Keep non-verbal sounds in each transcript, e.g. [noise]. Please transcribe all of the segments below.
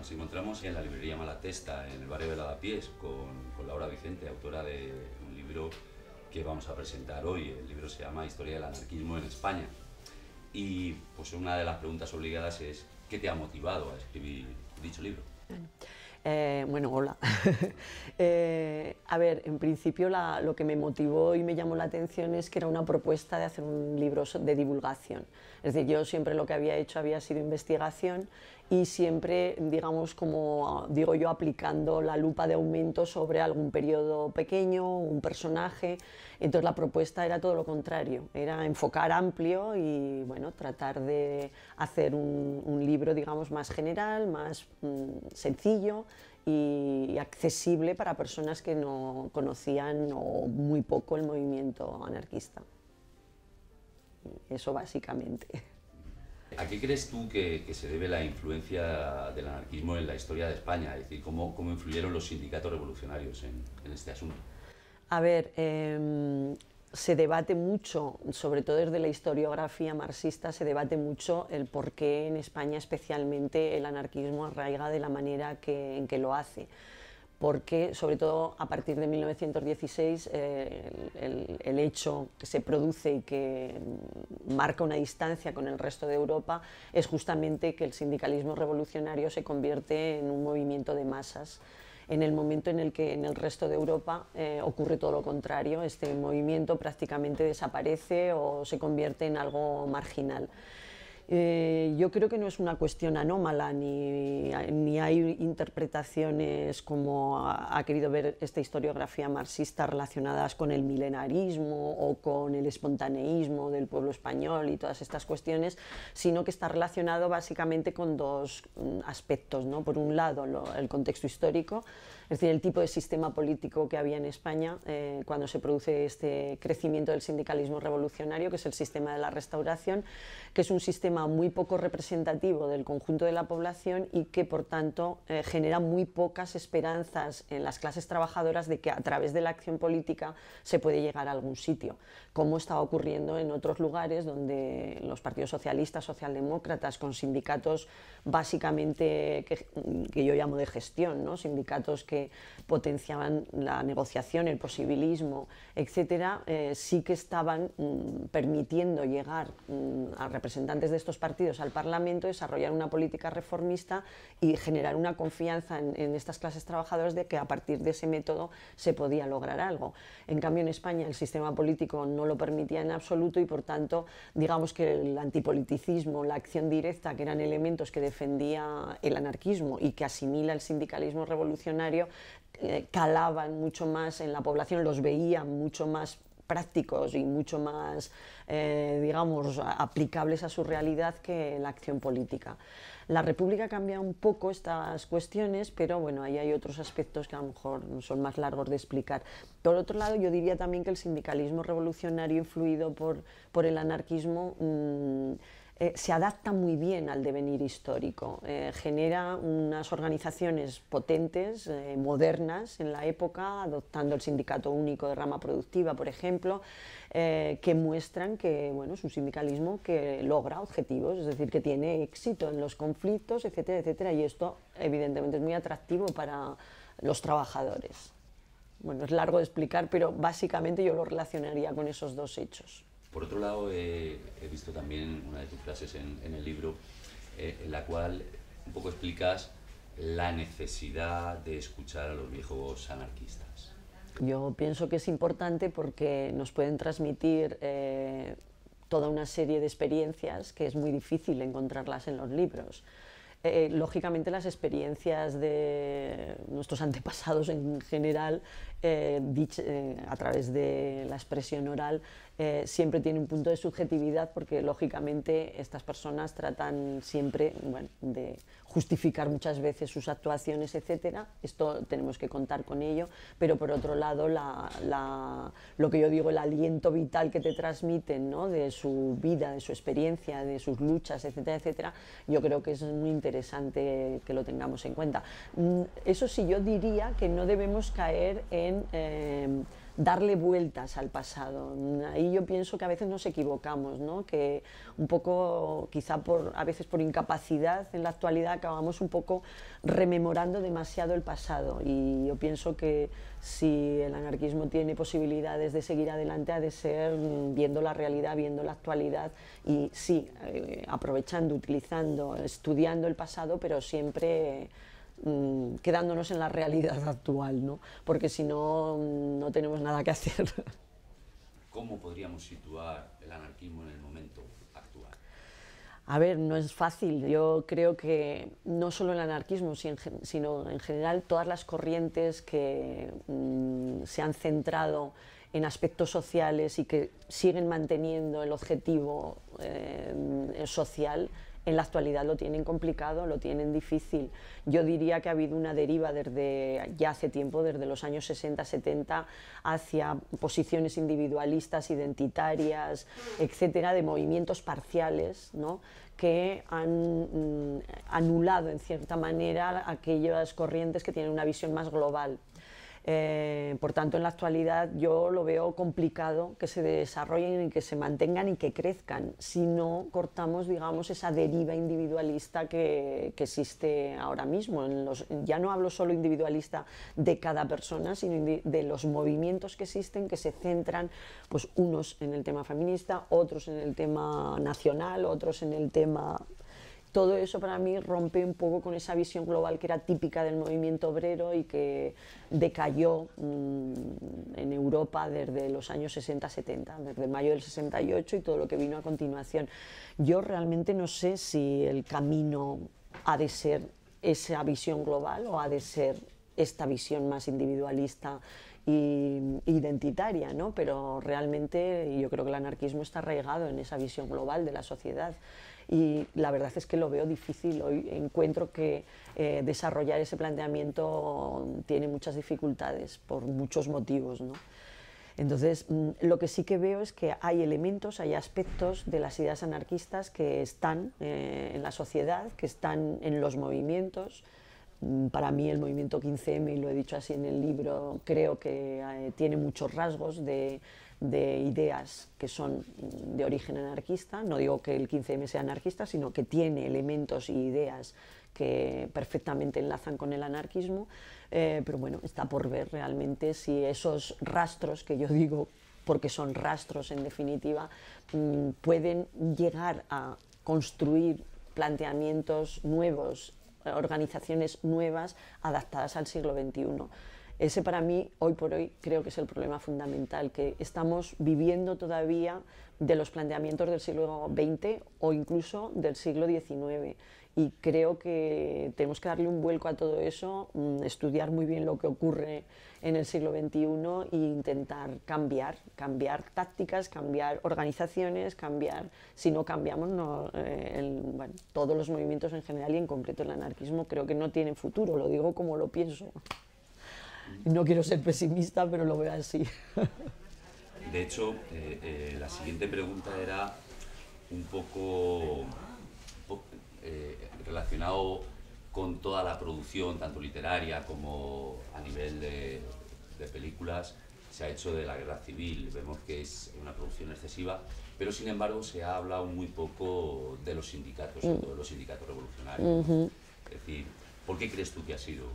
Nos encontramos en la librería Malatesta, en el barrio de Lavapiés, con, Laura Vicente, autora de un libro que vamos a presentar hoy. El libro se llama Historia del anarquismo en España. Y pues una de las preguntas obligadas es, ¿qué te ha motivado a escribir dicho libro? Eh, bueno, hola. [laughs] Eh, a ver, en principio lo que me motivó y me llamó la atención es que era una propuesta de hacer un libro de divulgación. Es decir, yo siempre lo que había hecho había sido investigación y siempre, digamos, como digo yo, aplicando la lupa de aumento sobre algún periodo pequeño, un personaje. Entonces la propuesta era todo lo contrario, era enfocar amplio y, bueno, tratar de hacer un, libro, digamos, más general, más mm, sencillo y accesible para personas que no conocían o muy poco el movimiento anarquista. Eso básicamente. ¿A qué crees tú que, se debe la influencia del anarquismo en la historia de España? Es decir, ¿cómo, influyeron los sindicatos revolucionarios en, este asunto? A ver, em, se debate mucho, sobre todo desde la historiografía marxista, se debate mucho el por qué en España especialmente el anarquismo arraiga de la manera en que lo hace. Porque, sobre todo a partir de 1916, eh, el, hecho que se produce y que marca una distancia con el resto de Europa es justamente que el sindicalismo revolucionario se convierte en un movimiento de masas en el momento en el que en el resto de Europa eh, ocurre todo lo contrario, este movimiento prácticamente desaparece o se convierte en algo marginal. Eh, yo creo que no es una cuestión anómala, ni, ni hay interpretaciones como ha, querido ver esta historiografía marxista relacionadas con el milenarismo o con el espontaneísmo del pueblo español y todas estas cuestiones, sino que está relacionado básicamente con dos mm, aspectos. ¿no? Por un lado, el contexto histórico, es decir, el tipo de sistema político que había en España eh, cuando se produce este crecimiento del sindicalismo revolucionario, que es el sistema de la restauración, que es un sistema muy poco representativo del conjunto de la población y que, por tanto, eh, genera muy pocas esperanzas en las clases trabajadoras de que a través de la acción política se puede llegar a algún sitio, como estaba ocurriendo en otros lugares donde los partidos socialistas, socialdemócratas, con sindicatos básicamente que, que yo llamo de gestión, ¿no? sindicatos que potenciaban la negociación, el posibilismo, etcétera, eh, sí que estaban mm, permitiendo llegar mm, a representantes de estos partidos al Parlamento, desarrollar una política reformista y generar una confianza en, en estas clases trabajadoras de que a partir de ese método se podía lograr algo. En cambio, en España el sistema político no lo permitía en absoluto y, por tanto, digamos que el antipoliticismo, la acción directa, que eran elementos que defendía el anarquismo y que asimila el sindicalismo revolucionario, eh, calaban mucho más en la población, los veían mucho más prácticos y mucho más, eh, digamos, aplicables a su realidad que la acción política. La República cambia un poco estas cuestiones, pero bueno, ahí hay otros aspectos que a lo mejor son más largos de explicar. Por otro lado, yo diría también que el sindicalismo revolucionario influido por, por el anarquismo... Mm, eh, se adapta muy bien al devenir histórico, eh, genera unas organizaciones potentes, eh, modernas en la época, adoptando el sindicato único de rama productiva, por ejemplo, que muestran que es un sindicalismo que logra objetivos, es decir, que tiene éxito en los conflictos, etcétera, etcétera, y esto evidentemente es muy atractivo para los trabajadores. Bueno, es largo de explicar, pero básicamente yo lo relacionaría con esos dos hechos. Por otro lado, eh, he visto también una de tus frases en, el libro, eh, en la cual un poco explicas la necesidad de escuchar a los viejos anarquistas. Yo pienso que es importante porque nos pueden transmitir eh, toda una serie de experiencias que es muy difícil encontrarlas en los libros. lógicamente las experiencias de nuestros antepasados en general, a través de la expresión oral, eh, siempre tiene un punto de subjetividad porque lógicamente estas personas tratan siempre bueno, de justificar muchas veces sus actuaciones, etcétera. Esto tenemos que contar con ello, pero por otro lado la, lo que yo digo, el aliento vital que te transmiten ¿no? de su vida, de su experiencia, de sus luchas, etcétera, etcétera, yo creo que es muy interesante que lo tengamos en cuenta. Mm, eso sí, yo diría que no debemos caer en... Eh, darle vueltas al pasado. Ahí yo pienso que a veces nos equivocamos, ¿no? que un poco, quizá por, a veces por incapacidad en la actualidad, acabamos un poco rememorando demasiado el pasado. Y yo pienso que si el anarquismo tiene posibilidades de seguir adelante, ha de ser mm, viendo la realidad, viendo la actualidad y sí, eh, aprovechando, utilizando, estudiando el pasado, pero siempre Mm, quedándonos en la realidad actual, ¿no? porque si no, mm, no tenemos nada que hacer. ¿Cómo podríamos situar el anarquismo en el momento actual? A ver, no es fácil. Yo creo que no solo el anarquismo, sino en general todas las corrientes que mm, se han centrado en aspectos sociales y que siguen manteniendo el objetivo eh, social en la actualidad lo tienen complicado, lo tienen difícil. Yo diría que ha habido una deriva desde ya hace tiempo, desde los años 60, 70, hacia posiciones individualistas, identitarias, etcétera, de movimientos parciales, que han mm, anulado en cierta manera aquellas corrientes que tienen una visión más global. Eh, por tanto, en la actualidad yo lo veo complicado que se desarrollen y que se mantengan y que crezcan si no cortamos, digamos, esa deriva individualista que, existe ahora mismo. ya no hablo solo individualista de cada persona, sino de los movimientos que existen que se centran, pues unos en el tema feminista, otros en el tema nacional, otros en el tema todo eso para mí rompe un poco con esa visión global que era típica del movimiento obrero y que decayó mm, en Europa desde los años 60-70, desde mayo del 68 y todo lo que vino a continuación. Yo realmente no sé si el camino ha de ser esa visión global o ha de ser esta visión más individualista y, identitaria, ¿no? pero realmente yo creo que el anarquismo está arraigado en esa visión global de la sociedad y la verdad es que lo veo difícil. Hoy encuentro que eh, desarrollar ese planteamiento tiene muchas dificultades por muchos motivos. Entonces, mm, lo que sí que veo es que hay elementos, hay aspectos de las ideas anarquistas que están eh, en la sociedad, que están en los movimientos, para mí el movimiento 15M, y lo he dicho así en el libro, creo que eh, tiene muchos rasgos de, ideas que son de origen anarquista. No digo que el 15M sea anarquista, sino que tiene elementos y ideas que perfectamente enlazan con el anarquismo. Eh, pero bueno, está por ver realmente si esos rastros que yo digo porque son rastros en definitiva, mm, pueden llegar a construir planteamientos nuevos organizaciones nuevas adaptadas al siglo XXI. Ese para mí, hoy por hoy, creo que es el problema fundamental, que estamos viviendo todavía de los planteamientos del siglo XX o incluso del siglo XIX y creo que tenemos que darle un vuelco a todo eso, mm, estudiar muy bien lo que ocurre en el siglo XXI e intentar cambiar, cambiar tácticas, cambiar organizaciones, cambiar, si no cambiamos, eh, todos los movimientos en general y en concreto el anarquismo creo que no tienen futuro, lo digo como lo pienso. No quiero ser pesimista, pero lo veo así. De hecho, eh, eh, la siguiente pregunta era un poco eh, relacionado con toda la producción, tanto literaria como a nivel de, películas, se ha hecho de la guerra civil, vemos que es una producción excesiva, pero sin embargo se ha hablado muy poco de los sindicatos, mm. de los sindicatos revolucionarios. Es decir, ¿por qué crees tú que ha sido?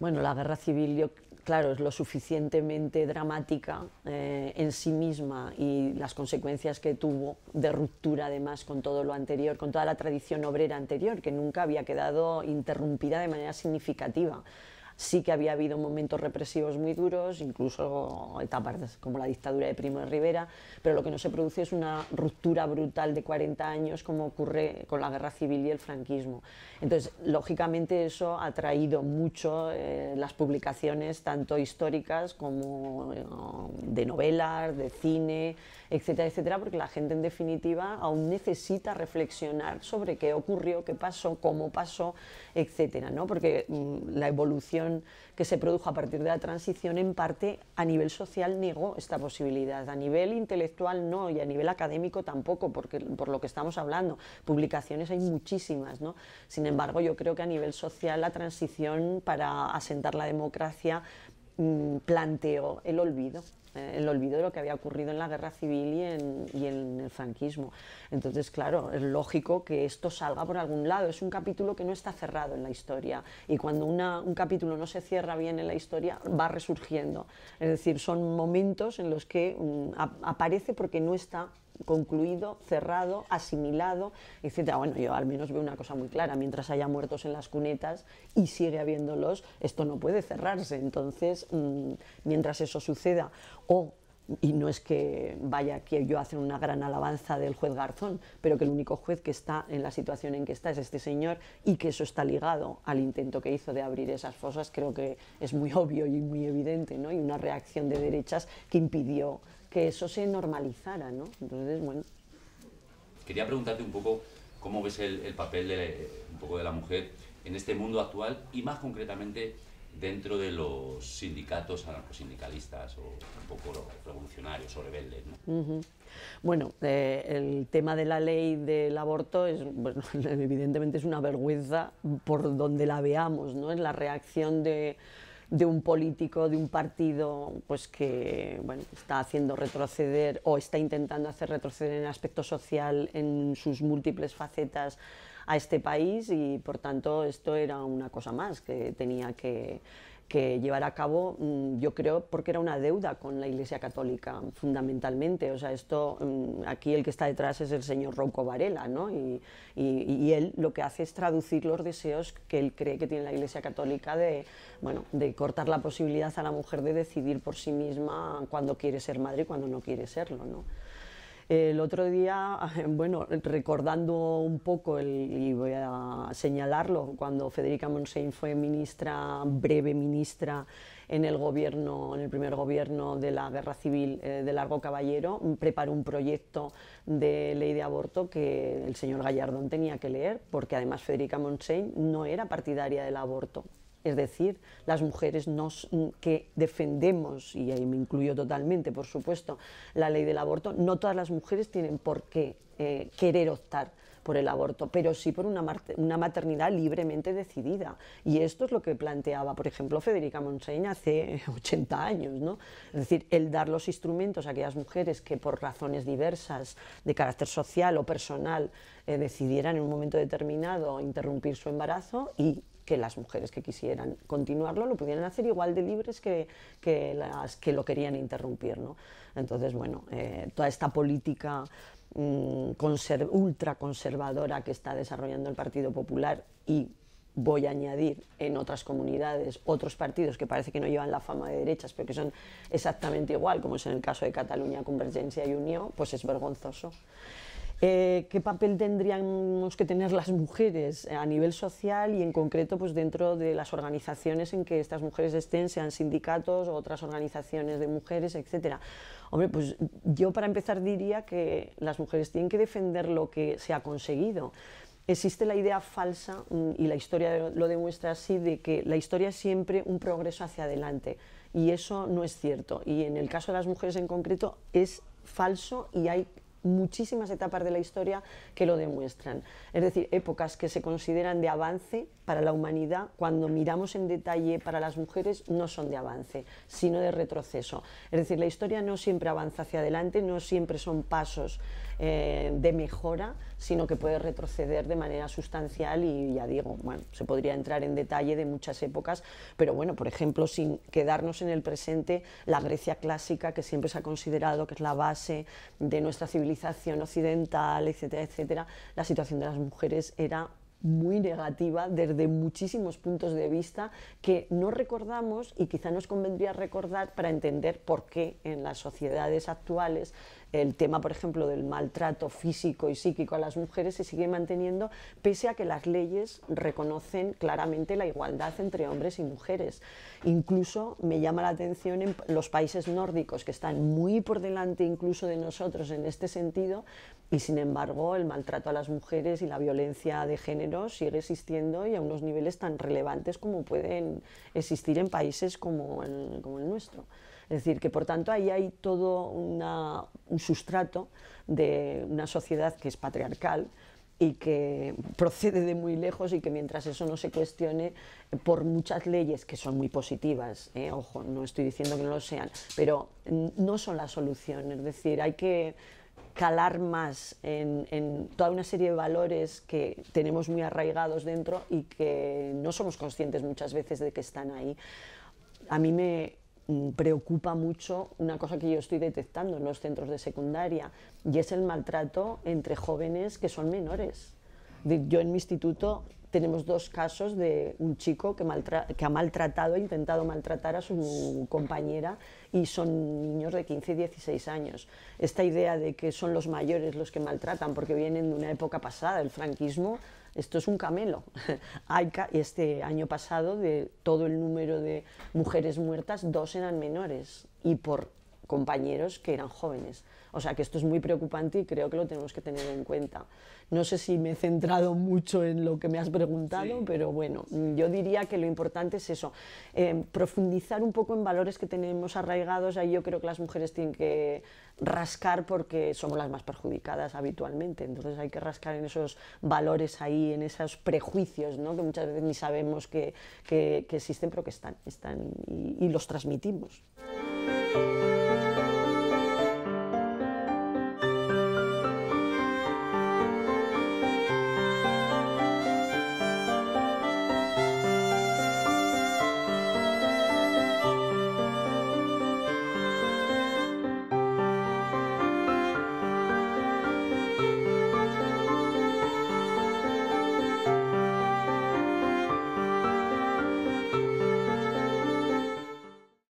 bueno, la guerra civil, claro, es lo suficientemente dramática eh, en sí misma y las consecuencias que tuvo de ruptura además con todo lo anterior, con toda la tradición obrera anterior, que nunca había quedado interrumpida de manera significativa. Sí que había habido momentos represivos muy duros, incluso etapas como la dictadura de Primo de Rivera, pero lo que no se produce es una ruptura brutal de 40 años como ocurre con la guerra civil y el franquismo. Entonces, lógicamente eso ha traído mucho eh, las publicaciones tanto históricas como eh, de novelas, de cine, etcétera, etcétera, porque la gente en definitiva aún necesita reflexionar sobre qué ocurrió, qué pasó, cómo pasó, etcétera, ¿no? Porque mm, la evolución que se produjo a partir de la transición en parte a nivel social negó esta posibilidad, a nivel intelectual no y a nivel académico tampoco, porque por lo que estamos hablando, publicaciones hay muchísimas, ¿no? Sin embargo, yo creo que a nivel social la transición para asentar la democracia mm, planteó el olvido el olvido de lo que había ocurrido en la guerra civil y en, el franquismo. Entonces, claro, es lógico que esto salga por algún lado. Es un capítulo que no está cerrado en la historia. Y cuando un capítulo no se cierra bien en la historia, va resurgiendo. Es decir, son momentos en los que mm, aparece porque no está concluido, cerrado, asimilado, etc. Bueno, yo al menos veo una cosa muy clara, mientras haya muertos en las cunetas y sigue habiéndolos, esto no puede cerrarse. Entonces, mm, mientras eso suceda, o y no es que vaya que yo hacer una gran alabanza del juez Garzón, pero que el único juez que está en la situación en que está es este señor y que eso está ligado al intento que hizo de abrir esas fosas, creo que es muy obvio y muy evidente, ¿no? Y una reacción de derechas que impidió que eso se normalizara, ¿no? Entonces, bueno. Quería preguntarte un poco cómo ves el, papel de, un poco de la mujer en este mundo actual y más concretamente dentro de los sindicatos anarcosindicalistas o un poco revolucionarios o rebeldes. Bueno, eh, el tema de la ley del aborto es, [laughs] evidentemente es una vergüenza por donde la veamos, ¿no? Es la reacción de de un político, de un partido, pues que bueno, está haciendo retroceder o está intentando hacer retroceder en aspecto social en sus múltiples facetas a este país y por tanto esto era una cosa más que tenía que que llevar a cabo, mm, yo creo, porque era una deuda con la Iglesia Católica, fundamentalmente. O sea, esto, mm, aquí el que está detrás es el señor Rocco Varela, ¿no? Y, él lo que hace es traducir los deseos que él cree que tiene la Iglesia Católica de, bueno, de cortar la posibilidad a la mujer de decidir por sí misma cuando quiere ser madre y cuándo no quiere serlo, ¿no? El otro día, [laughs] bueno, recordando un poco, el, y voy a señalarlo, cuando Federica Monsein fue ministra, breve ministra en el gobierno, en el primer gobierno de la guerra civil eh, de Largo Caballero, preparó un proyecto de ley de aborto que el señor Gallardón tenía que leer, porque además Federica Monsein no era partidaria del aborto, es decir, las mujeres nos, que defendemos, y ahí me incluyo totalmente, por supuesto, la ley del aborto, no todas las mujeres tienen por qué eh, querer optar por el aborto, pero sí por una, una, maternidad libremente decidida. Y esto es lo que planteaba, por ejemplo, Federica Monseña hace 80 [laughs] años. ¿no? Es decir, el dar los instrumentos a aquellas mujeres que por razones diversas de carácter social o personal eh, decidieran en un momento determinado interrumpir su embarazo y que las mujeres que quisieran continuarlo lo pudieran hacer igual de libres que, que las que lo querían interrumpir. ¿no? Entonces, bueno, eh, toda esta política ultra mm, conservadora ultraconservadora que está desarrollando el Partido Popular y voy a añadir en otras comunidades otros partidos que parece que no llevan la fama de derechas, pero que son exactamente igual, como es en el caso de Cataluña, Convergencia y Unión, pues es vergonzoso. Eh, ¿Qué papel tendríamos que tener las mujeres a nivel social y en concreto pues, dentro de las organizaciones en que estas mujeres estén, sean sindicatos, o otras organizaciones de mujeres, etcétera? Hombre, pues yo para empezar diría que las mujeres tienen que defender lo que se ha conseguido. Existe la idea falsa, mm, y la historia lo demuestra así, de que la historia es siempre un progreso hacia adelante. Y eso no es cierto. Y en el caso de las mujeres en concreto es falso y hay muchísimas etapas de la historia que lo demuestran. Es decir, épocas que se consideran de avance para la humanidad, cuando miramos en detalle para las mujeres, no son de avance, sino de retroceso. Es decir, la historia no siempre avanza hacia adelante, no siempre son pasos eh, de mejora, sino que puede retroceder de manera sustancial y ya digo, bueno, se podría entrar en detalle de muchas épocas, pero bueno, por ejemplo, sin quedarnos en el presente, la Grecia clásica, que siempre se ha considerado que es la base de nuestra civilización occidental, etcétera, etcétera, la situación de las mujeres era muy negativa desde muchísimos puntos de vista que no recordamos y quizá nos convendría recordar para entender por qué en las sociedades actuales el tema, por ejemplo, del maltrato físico y psíquico a las mujeres se sigue manteniendo pese a que las leyes reconocen claramente la igualdad entre hombres y mujeres. Incluso me llama la atención en los países nórdicos que están muy por delante incluso de nosotros en este sentido y sin embargo el maltrato a las mujeres y la violencia de género sigue existiendo y a unos niveles tan relevantes como pueden existir en países como el, como el nuestro. Es decir, que por tanto ahí hay todo un sustrato de una sociedad que es patriarcal y que procede de muy lejos y que mientras eso no se cuestione por muchas leyes que son muy positivas, eh, ojo, no estoy diciendo que no lo sean, pero no son la solución. Es decir, hay que calar más en, en, toda una serie de valores que tenemos muy arraigados dentro y que no somos conscientes muchas veces de que están ahí. A mí me Mm, preocupa mucho una cosa que yo estoy detectando en los centros de secundaria y es el maltrato entre jóvenes que son menores. Yo en mi instituto tenemos dos casos de un chico que, ha maltratado, ha intentado maltratar a su compañera y son niños de 15 y 16 años. Esta idea de que son los mayores los que maltratan porque vienen de una época pasada, el franquismo, esto es un camelo. [laughs] este año pasado, de todo el número de mujeres muertas, dos eran menores. Y por compañeros que eran jóvenes. O sea que esto es muy preocupante y creo que lo tenemos que tener en cuenta. No sé si me he centrado mucho en lo que me has preguntado, pero bueno, yo diría que lo importante es eso, eh, profundizar un poco en valores que tenemos arraigados. Ahí yo creo que las mujeres tienen que rascar porque somos las más perjudicadas habitualmente. Entonces hay que rascar en esos valores ahí, en esos prejuicios, ¿no? que muchas veces ni sabemos que, existen, pero que están, y los transmitimos. Música